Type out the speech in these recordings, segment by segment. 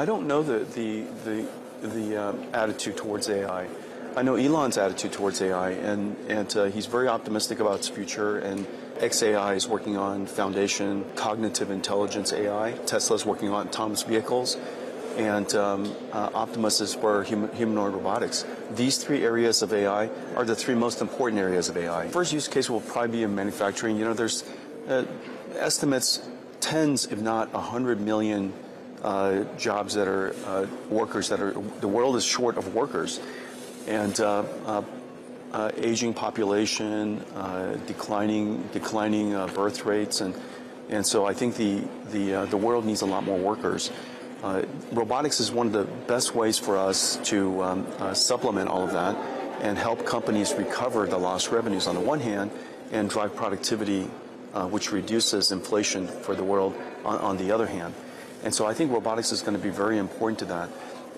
I don't know the the the, the um, attitude towards AI. I know Elon's attitude towards AI, and and uh, he's very optimistic about its future. And XAI is working on foundation cognitive intelligence AI. Tesla's working on autonomous vehicles, and um, uh, Optimus is for humanoid robotics. These three areas of AI are the three most important areas of AI. First use case will probably be in manufacturing. You know, there's uh, estimates tens, if not 100 million uh, jobs that are uh, workers that are the world is short of workers, and uh, uh, uh, aging population, declining declining birth rates, and and so I think the the the world needs a lot more workers. robotics is one of the best ways for us to um, supplement all of that and help companies recover the lost revenues on the one hand and drive productivity, which reduces inflation for the world on, on the other hand. And so I think robotics is going to be very important to that.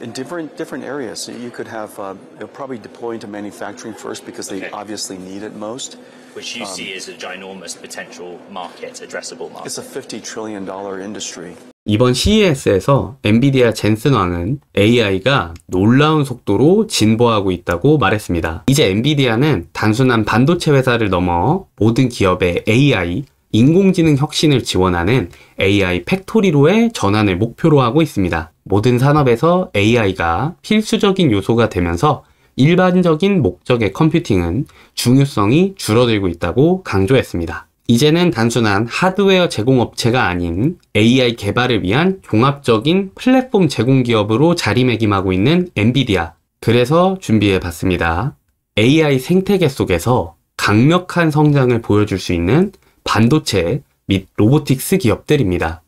In different different areas, you could have uh, they'll probably deploy into manufacturing first because they okay. obviously need it most. Which you um, see is a ginormous potential market, addressable market. It's a 50 trillion dollar industry. 이번 CES에서 엔비디아 젠슨왕은 AI가 놀라운 속도로 진보하고 있다고 말했습니다. 이제 엔비디아는 단순한 반도체 회사를 넘어 모든 기업의 AI, 인공지능 혁신을 지원하는 AI 팩토리로의 전환을 목표로 하고 있습니다. 모든 산업에서 AI가 필수적인 요소가 되면서 일반적인 목적의 컴퓨팅은 중요성이 줄어들고 있다고 강조했습니다. 이제는 단순한 하드웨어 제공업체가 아닌 AI 개발을 위한 종합적인 플랫폼 제공 기업으로 자리매김하고 있는 엔비디아. 그래서 준비해 봤습니다. AI 생태계 속에서 강력한 성장을 보여줄 수 있는 반도체 및 로보틱스 기업들입니다.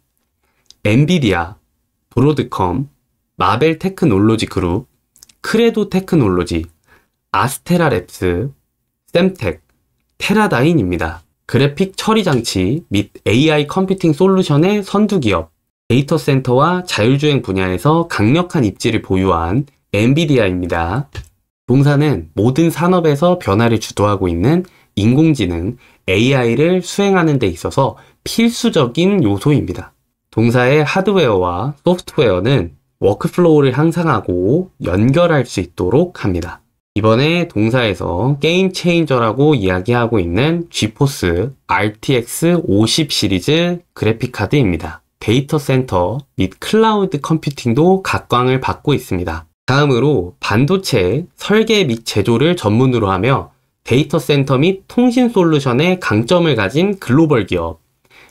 엔비디아, 브로드컴, 마벨 테크놀로지 그룹, 크레도 테크놀로지, 아스테라 랩스, 샘텍, 테라다인입니다. 그래픽 처리 장치 및 AI 컴퓨팅 솔루션의 선두 기업, 데이터 센터와 자율주행 분야에서 강력한 입지를 보유한 엔비디아입니다. 동사는 모든 산업에서 변화를 주도하고 있는 인공지능, AI를 수행하는 데 있어서 필수적인 요소입니다. 동사의 하드웨어와 소프트웨어는 워크플로우를 향상하고 연결할 수 있도록 합니다. 이번에 동사에서 게임 체인저라고 이야기하고 있는 GeForce RTX 50 시리즈 그래픽카드입니다. 데이터 센터 및 클라우드 컴퓨팅도 각광을 받고 있습니다. 다음으로 반도체 설계 및 제조를 전문으로 하며 데이터 센터 및 통신 솔루션의 강점을 가진 글로벌 기업,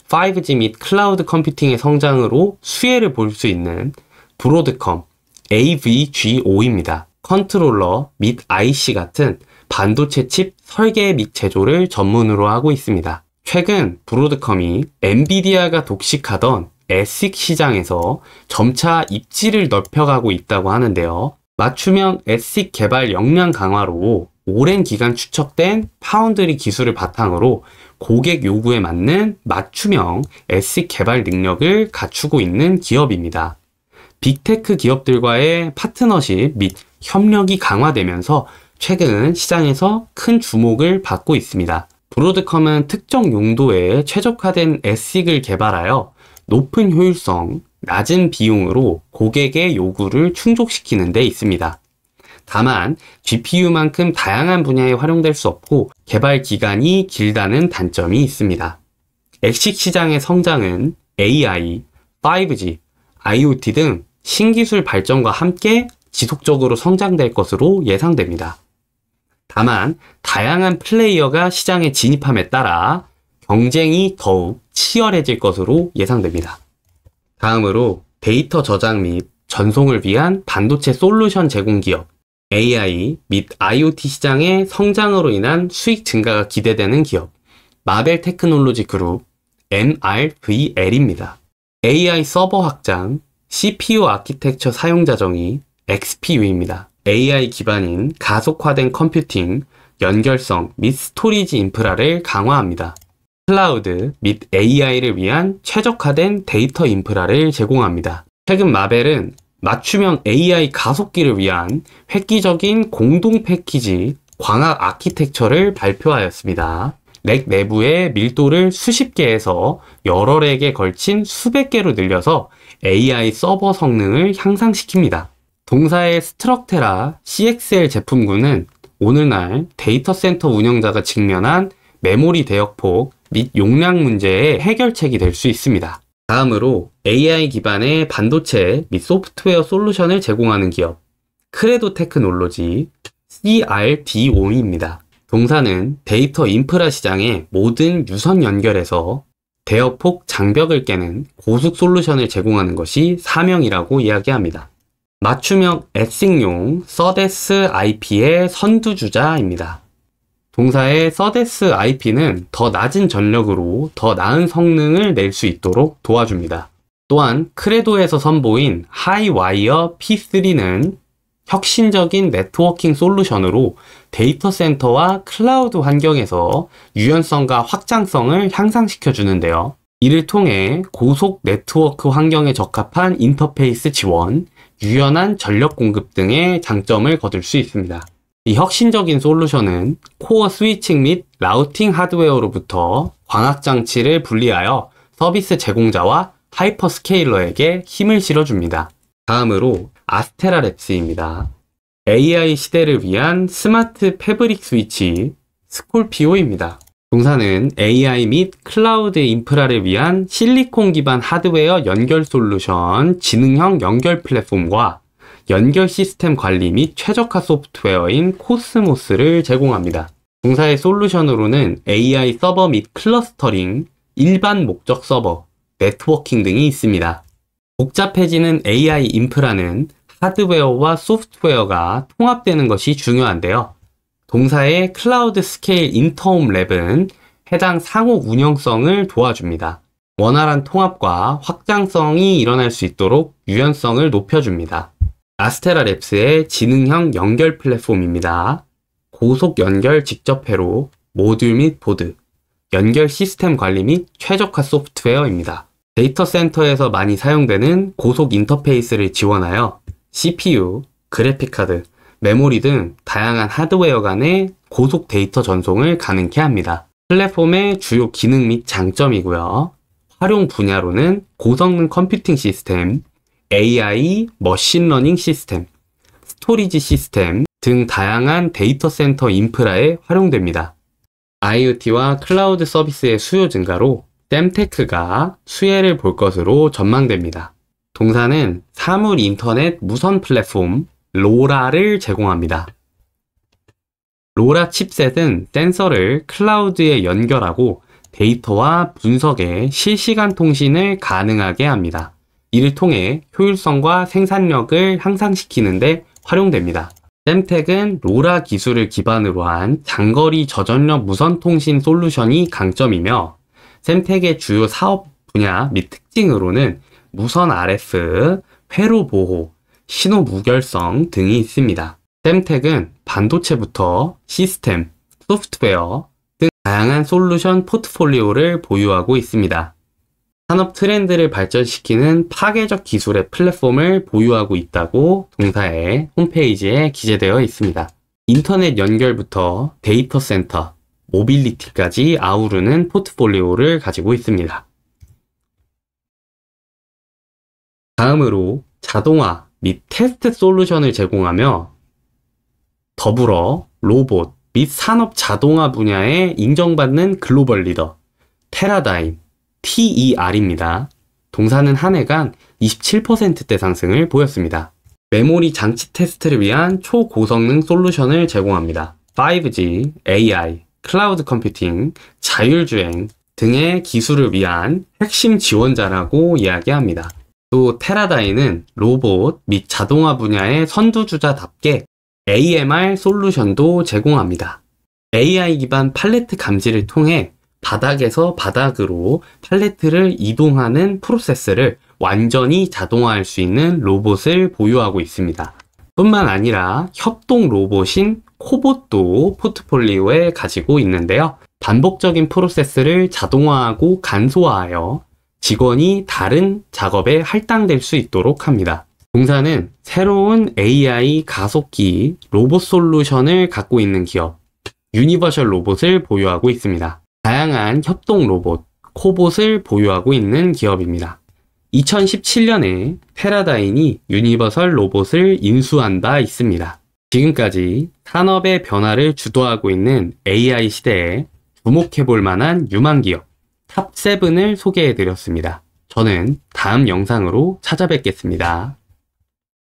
5G 및 클라우드 컴퓨팅의 성장으로 수혜를 볼 수 있는 브로드컴, AVGO입니다. 컨트롤러 및 IC 같은 반도체 칩 설계 및 제조를 전문으로 하고 있습니다. 최근 브로드컴이 엔비디아가 독식하던 에식 시장에서 점차 입지를 넓혀가고 있다고 하는데요. 맞춤형 에식 개발 역량 강화로 오랜 기간 추적된 파운드리 기술을 바탕으로 고객 요구에 맞는 맞춤형 SC e 개발 능력을 갖추고 있는 기업입니다. 빅테크 기업들과의 파트너십 및 협력이 강화되면서 최근 시장에서 큰 주목을 받고 있습니다. 브로드컴은 특정 용도에 최적화된 에식을 개발하여 높은 효율성, 낮은 비용으로 고객의 요구를 충족시키는 데 있습니다. 다만 GPU만큼 다양한 분야에 활용될 수 없고 개발 기간이 길다는 단점이 있습니다. 엑식 시장의 성장은 AI, 5G, IoT 등 신기술 발전과 함께 지속적으로 성장될 것으로 예상됩니다. 다만 다양한 플레이어가 시장에 진입함에 따라 경쟁이 더욱 치열해질 것으로 예상됩니다. 다음으로 데이터 저장 및 전송을 위한 반도체 솔루션 제공 기업 AI 및 IoT 시장의 성장으로 인한 수익 증가가 기대되는 기업 마벨 테크놀로지 그룹 MRVL입니다. AI 서버 확장, CPU 아키텍처 사용자 정의 XPU입니다. AI 기반인 가속화된 컴퓨팅, 연결성 및 스토리지 인프라를 강화합니다. 클라우드 및 AI를 위한 최적화된 데이터 인프라를 제공합니다. 최근 마벨은 맞춤형 AI 가속기를 위한 획기적인 공동 패키지 광학 아키텍처를 발표하였습니다. 렉 내부의 밀도를 수십 개에서 여러 렉에 걸친 수백 개로 늘려서 AI 서버 성능을 향상시킵니다. 동사의 스트럭테라 CXL 제품군은 오늘날 데이터 센터 운영자가 직면한 메모리 대역폭 및 용량 문제의 해결책이 될 수 있습니다. 다음으로 AI 기반의 반도체 및 소프트웨어 솔루션을 제공하는 기업 크레도 테크놀로지 CRDO입니다. 동사는 데이터 인프라 시장의 모든 유선 연결에서 대역폭 장벽을 깨는 고속 솔루션을 제공하는 것이 사명이라고 이야기합니다. 맞춤형 에싱용 서데스 IP의 선두주자입니다. 동사의 서데스 IP는 더 낮은 전력으로 더 나은 성능을 낼 수 있도록 도와줍니다. 또한 크레도에서 선보인 하이와이어 P3는 혁신적인 네트워킹 솔루션으로 데이터 센터와 클라우드 환경에서 유연성과 확장성을 향상시켜 주는데요. 이를 통해 고속 네트워크 환경에 적합한 인터페이스 지원, 유연한 전력 공급 등의 장점을 거둘 수 있습니다. 이 혁신적인 솔루션은 코어 스위칭 및 라우팅 하드웨어로부터 광학 장치를 분리하여 서비스 제공자와 하이퍼스케일러에게 힘을 실어줍니다. 다음으로 아스테라 랩스입니다. AI 시대를 위한 스마트 패브릭 스위치 스콜피오입니다. 동사는 AI 및 클라우드 인프라를 위한 실리콘 기반 하드웨어 연결 솔루션 지능형 연결 플랫폼과 연결 시스템 관리 및 최적화 소프트웨어인 코스모스를 제공합니다. 동사의 솔루션으로는 AI 서버 및 클러스터링, 일반 목적 서버, 네트워킹 등이 있습니다. 복잡해지는 AI 인프라는 하드웨어와 소프트웨어가 통합되는 것이 중요한데요. 동사의 클라우드 스케일 인터홈 랩은 해당 상호 운영성을 도와줍니다. 원활한 통합과 확장성이 일어날 수 있도록 유연성을 높여줍니다. 아스테라 랩스의 지능형 연결 플랫폼입니다. 고속 연결 직접회로 모듈 및 보드, 연결 시스템 관리 및 최적화 소프트웨어입니다. 데이터 센터에서 많이 사용되는 고속 인터페이스를 지원하여 CPU, 그래픽카드, 메모리 등 다양한 하드웨어 간의 고속 데이터 전송을 가능케 합니다. 플랫폼의 주요 기능 및 장점이고요. 활용 분야로는 고성능 컴퓨팅 시스템, AI, 머신러닝 시스템, 스토리지 시스템 등 다양한 데이터 센터 인프라에 활용됩니다. IoT와 클라우드 서비스의 수요 증가로 땜테크가 수혜를 볼 것으로 전망됩니다. 동사는 사물 인터넷 무선 플랫폼 로라를 제공합니다. 로라 칩셋은 센서를 클라우드에 연결하고 데이터와 분석에 실시간 통신을 가능하게 합니다. 이를 통해 효율성과 생산력을 향상시키는데 활용됩니다. 샘텍은 로라 기술을 기반으로 한 장거리 저전력 무선 통신 솔루션이 강점이며 샘텍의 주요 사업 분야 및 특징으로는 무선 RF, 회로 보호, 신호 무결성 등이 있습니다. 샘텍은 반도체부터 시스템, 소프트웨어 등 다양한 솔루션 포트폴리오를 보유하고 있습니다. 산업 트렌드를 발전시키는 파괴적 기술의 플랫폼을 보유하고 있다고 동사의 홈페이지에 기재되어 있습니다. 인터넷 연결부터 데이터 센터, 모빌리티까지 아우르는 포트폴리오를 가지고 있습니다. 다음으로 자동화 및 테스트 솔루션을 제공하며 더불어 로봇 및 산업 자동화 분야에 인정받는 글로벌 리더, 테라다임, TER입니다. 동사는 한 해간 27%대 상승을 보였습니다. 메모리 장치 테스트를 위한 초고성능 솔루션을 제공합니다. 5G, AI, 클라우드 컴퓨팅, 자율주행 등의 기술을 위한 핵심 지원자라고 이야기합니다. 또 테라다이는 로봇 및 자동화 분야의 선두주자답게 AMR 솔루션도 제공합니다. AI 기반 팔레트 감지를 통해 바닥에서 바닥으로 팔레트를 이동하는 프로세스를 완전히 자동화할 수 있는 로봇을 보유하고 있습니다. 뿐만 아니라 협동 로봇인 코봇도 포트폴리오에 가지고 있는데요. 반복적인 프로세스를 자동화하고 간소화하여 직원이 다른 작업에 할당될 수 있도록 합니다. 동사는 새로운 AI 가속기 로봇 솔루션을 갖고 있는 기업 유니버셜 로봇을 보유하고 있습니다. 다양한 협동 로봇, 코봇을 보유하고 있는 기업입니다. 2017년에 페라다인이 유니버설 로봇을 인수한 바 있습니다. 지금까지 산업의 변화를 주도하고 있는 AI 시대에 주목해 볼 만한 유망 기업 탑7을 소개해 드렸습니다. 저는 다음 영상으로 찾아뵙겠습니다.